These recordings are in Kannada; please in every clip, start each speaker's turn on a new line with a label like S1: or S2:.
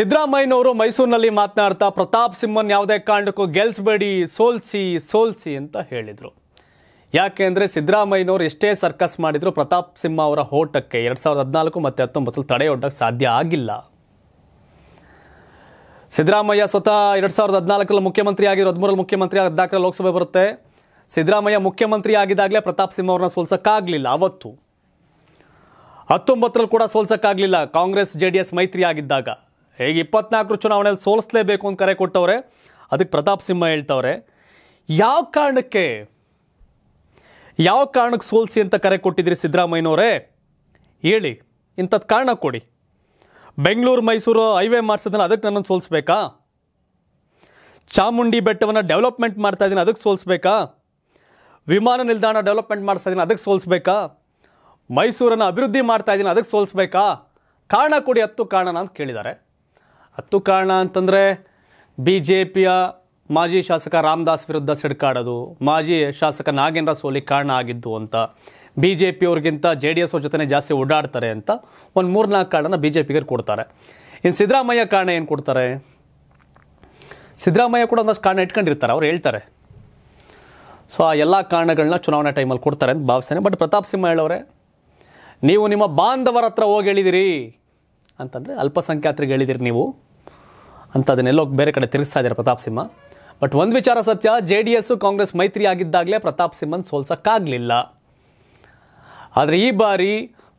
S1: ಸಿದ್ದರಾಮಯ್ಯನವರು ಮೈಸೂರಿನಲ್ಲಿ ಮಾತನಾಡ್ತಾ ಪ್ರತಾಪ್ ಸಿಂಹನ್ ಯಾವುದೇ ಕಾರಣಕ್ಕೂ ಗೆಲ್ಸ್ಬೇಡಿ ಸೋಲ್ಸಿ ಸೋಲ್ಸಿ ಅಂತ ಹೇಳಿದರು ಯಾಕೆ ಅಂದರೆ ಸಿದ್ದರಾಮಯ್ಯನವರು ಎಷ್ಟೇ ಸರ್ಕಸ್ ಮಾಡಿದರೂ ಪ್ರತಾಪ್ ಸಿಂಹ ಅವರ ಓಟಕ್ಕೆ ಎರಡು ಸಾವಿರದ ಹದಿನಾಲ್ಕು ಮತ್ತು ಹತ್ತೊಂಬತ್ತರಲ್ಲಿ ತಡೆಯೊಡ್ಡಕ್ಕೆ ಸಾಧ್ಯ ಆಗಿಲ್ಲ ಸಿದ್ದರಾಮಯ್ಯ ಸ್ವತಃ ಎರಡು ಸಾವಿರದ ಹದಿನಾಲ್ಕರಲ್ಲಿ ಮುಖ್ಯಮಂತ್ರಿ ಆಗಿರೋ ಹದಿಮೂರಲ್ಲಿ ಮುಖ್ಯಮಂತ್ರಿ ಹದಿನಾಲ್ಕರಲ್ಲಿ ಲೋಕಸಭೆ ಬರುತ್ತೆ ಸಿದ್ದರಾಮಯ್ಯ ಮುಖ್ಯಮಂತ್ರಿ ಆಗಿದ್ದಾಗಲೇ ಪ್ರತಾಪ್ ಸಿಂಹ ಅವ್ರನ್ನ ಸೋಲ್ಸೋಕ್ಕಾಗಲಿಲ್ಲ ಅವತ್ತು ಹತ್ತೊಂಬತ್ತರಲ್ಲಿ ಕೂಡ ಸೋಲ್ಸೋಕ್ಕಾಗಲಿಲ್ಲ ಕಾಂಗ್ರೆಸ್ ಜೆ ಡಿ ಎಸ್ ಮೈತ್ರಿ ಆಗಿದ್ದಾಗ ಹೇಗೆ ಇಪ್ಪತ್ನಾಲ್ಕರ ಚುನಾವಣೆಯಲ್ಲಿ ಸೋಲಿಸಲೇಬೇಕು ಅಂತ ಕರೆ ಕೊಟ್ಟವ್ರೆ ಅದಕ್ಕೆ ಪ್ರತಾಪ್ ಸಿಂಹ ಹೇಳ್ತವ್ರೆ ಯಾವ ಕಾರಣಕ್ಕೆ ಯಾವ ಕಾರಣಕ್ಕೆ ಸೋಲಿಸಿ ಅಂತ ಕರೆ ಕೊಟ್ಟಿದ್ರಿ ಸಿದ್ದರಾಮಯ್ಯನವರೇ ಹೇಳಿ ಇಂಥದ್ದು ಕಾರಣ ಕೊಡಿ ಬೆಂಗಳೂರು ಮೈಸೂರು ಹೈವೇ ಮಾಡಿಸಿದ್ನಲ್ಲ ಅದಕ್ಕೆ ನನ್ನನ್ನು ಸೋಲಿಸ್ಬೇಕಾ ಚಾಮುಂಡಿ ಬೆಟ್ಟವನ್ನು ಡೆವಲಪ್ಮೆಂಟ್ ಮಾಡ್ತಾ ಇದ್ದೀನಿ ಅದಕ್ಕೆ ಸೋಲಿಸ್ಬೇಕಾ ವಿಮಾನ ನಿಲ್ದಾಣ ಡೆವಲಪ್ಮೆಂಟ್ ಮಾಡಿಸ್ತಾ ಇದ್ದೀನಿ ಅದಕ್ಕೆ ಸೋಲಿಸ್ಬೇಕಾ ಮೈಸೂರನ್ನು ಅಭಿವೃದ್ಧಿ ಮಾಡ್ತಾ ಇದ್ದೀನಿ ಅದಕ್ಕೆ ಸೋಲಿಸ್ಬೇಕಾ ಕಾರಣ ಕೊಡಿ ಹತ್ತು ಕಾರಣ ಅಂತ ಕೇಳಿದ್ದಾರೆ ಹತ್ತು ಕಾರಣ ಅಂತಂದರೆ ಬಿ ಜೆ ಪಿಯ ಮಾಜಿ ಶಾಸಕ ರಾಮದಾಸ್ ವಿರುದ್ಧ ಸಿಡ್ಕಾಡೋದು ಮಾಜಿ ಶಾಸಕ ನಾಗೇಂದ್ರ ಸೋಲಿ ಕಾರಣ ಆಗಿದ್ದು ಅಂತ ಬಿ ಜೆ ಪಿಯವ್ರಿಗಿಂತ ಜೆ ಡಿ ಎಸ್ ಜೊತೆ ಜಾಸ್ತಿ ಓಡಾಡ್ತಾರೆ ಅಂತ ಒಂದು ಮೂರ್ನಾಲ್ಕು ಕಾರಣ ಬಿ ಜೆ ಪಿಗರು ಕೊಡ್ತಾರೆ ಇನ್ನು ಸಿದ್ದರಾಮಯ್ಯ ಕಾರಣ ಏನು ಕೊಡ್ತಾರೆ ಸಿದ್ದರಾಮಯ್ಯ ಕೂಡ ಒಂದಷ್ಟು ಕಾರಣ ಇಟ್ಕೊಂಡಿರ್ತಾರೆ ಅವ್ರು ಹೇಳ್ತಾರೆ ಸೊ ಆ ಎಲ್ಲ ಕಾರಣಗಳನ್ನ ಚುನಾವಣೆ ಟೈಮಲ್ಲಿ ಕೊಡ್ತಾರೆ ಅಂತ ಭಾವಿಸ್ತೇನೆ ಬಟ್ ಪ್ರತಾಪ್ ಸಿಂಹ ಹೇಳೋರೆ ನೀವು ನಿಮ್ಮ ಬಾಂಧವರ ಹತ್ರ ಹೋಗಿ ಹೇಳಿದಿರಿ ಅಂತಂದರೆ ಅಲ್ಪಸಂಖ್ಯಾತರಿಗೆ ಹೇಳಿದಿರಿ ನೀವು ಅಂತ ಅದನ್ನೆಲ್ಲೋ ಬೇರೆ ಕಡೆ ತಿರುಗಿಸ್ತಾ ಇದ್ದಾರೆ ಪ್ರತಾಪ್ ಸಿಂಹ ಬಟ್ ಒಂದು ವಿಚಾರ ಸತ್ಯ ಜೆ ಡಿ ಎಸ್ಸು ಕಾಂಗ್ರೆಸ್ ಮೈತ್ರಿ ಆಗಿದ್ದಾಗಲೇ ಪ್ರತಾಪ್ ಸಿಂಹನ್ ಸೋಲ್ಸೋಕ್ಕಾಗಲಿಲ್ಲ ಆದರೆ ಈ ಬಾರಿ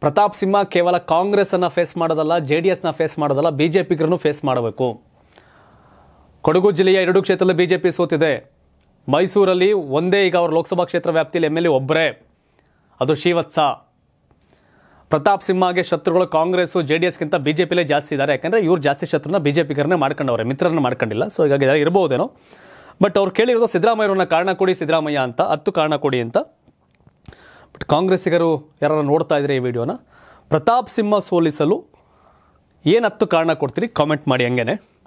S1: ಪ್ರತಾಪ್ ಸಿಂಹ ಕೇವಲ ಕಾಂಗ್ರೆಸ್ಸನ್ನು ಫೇಸ್ ಮಾಡೋದಲ್ಲ ಜೆ ಡಿ ಎಸ್ನ ಫೇಸ್ ಮಾಡೋದಲ್ಲ ಬಿ ಜೆ ಫೇಸ್ ಮಾಡಬೇಕು ಕೊಡಗು ಜಿಲ್ಲೆಯ ಎರಡು ಕ್ಷೇತ್ರದಲ್ಲಿ ಬಿ ಜೆ ಪಿ ಸೋತಿದೆ ಮೈಸೂರಲ್ಲಿ ಒಂದೇ ಈಗ ಅವರು ಲೋಕಸಭಾ ಕ್ಷೇತ್ರ ವ್ಯಾಪ್ತಿಯಲ್ಲಿ ಎಮ್ ಎಲ್ ಎ ಒಬ್ಬರೇ ಅದು ಶ್ರೀವತ್ಸ ಪ್ರತಾಪ್ ಸಿಂಹಗೆ ಶತ್ರುಗಳು ಕಾಂಗ್ರೆಸ್ ಜೆ ಡಿ ಎಸ್ಗಿಂತ ಬಿಜೆಪಿಲೇ ಜಾಸ್ತಿ ಇದಾರೆ ಯಾಕಂದರೆ ಇವ್ರು ಜಾಸ್ತಿ ಶತ್ರುನ ಬಿಜೆಪಿಗರನ್ನೇ ಮಾಡ್ಕೊಂಡವ್ರೆ ಮಿತ್ರರನ್ನ ಮಾಡ್ಕೊಂಡಿಲ್ಲ ಸೊ ಹೀಗಾಗಿ ಇರ್ಬೋದೇನೋ ಬಟ್ ಅವ್ರು ಕೇಳಿರೋದು ಸಿದ್ದರಾಮಯ್ಯವ್ರನ್ನ ಕಾರಣ ಕೊಡಿ ಸಿದ್ದರಾಮಯ್ಯ ಅಂತ ಹತ್ತು ಕಾರಣ ಕೊಡಿ ಅಂತ ಬಟ್ ಕಾಂಗ್ರೆಸ್ಸಿಗರು ಯಾರು ನೋಡ್ತಾ ಇದ್ರೆ ಈ ವಿಡಿಯೋನ ಪ್ರತಾಪ್ ಸಿಂಹ ಸೋಲಿಸಲು ಏನು ಹತ್ತು ಕಾರಣ ಕೊಡ್ತೀರಿ ಕಾಮೆಂಟ್ ಮಾಡಿ ಹಂಗೇನೆ